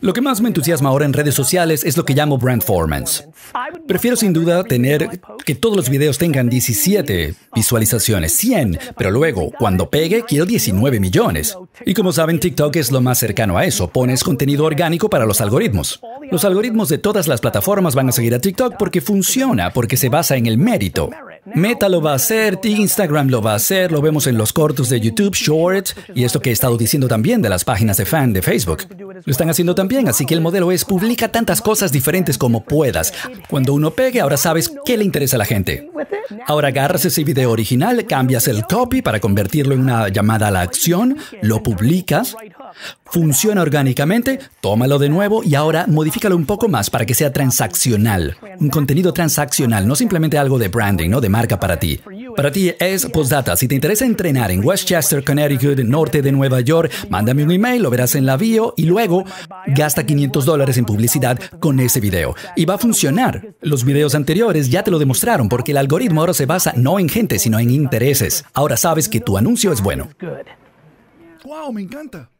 Lo que más me entusiasma ahora en redes sociales es lo que llamo brand formance. Prefiero sin duda tener que todos los videos tengan 17 visualizaciones, 100, pero luego, cuando pegue, quiero 19 millones. Y como saben, TikTok es lo más cercano a eso. Pones contenido orgánico para los algoritmos. Los algoritmos de todas las plataformas van a seguir a TikTok porque funciona, porque se basa en el mérito. Meta lo va a hacer, Instagram lo va a hacer, lo vemos en los cortos de YouTube, Shorts, y esto que he estado diciendo también de las páginas de fan de Facebook. Lo están haciendo también, así que el modelo es publica tantas cosas diferentes como puedas. Cuando uno pegue, ahora sabes qué le interesa a la gente. Ahora agarras ese video original, cambias el copy para convertirlo en una llamada a la acción, lo publicas, funciona orgánicamente, tómalo de nuevo y ahora modifícalo un poco más para que sea transaccional. Un contenido transaccional, no simplemente algo de branding, no de marca para ti. Para ti es postdata. Si te interesa entrenar en Westchester, Connecticut, norte de Nueva York, mándame un email, lo verás en la bio y luego gasta 500 dólares en publicidad con ese video. Y va a funcionar. Los videos anteriores ya te lo demostraron porque el algoritmo ahora se basa no en gente, sino en intereses. Ahora sabes que tu anuncio es bueno. ¡Wow! Me encanta.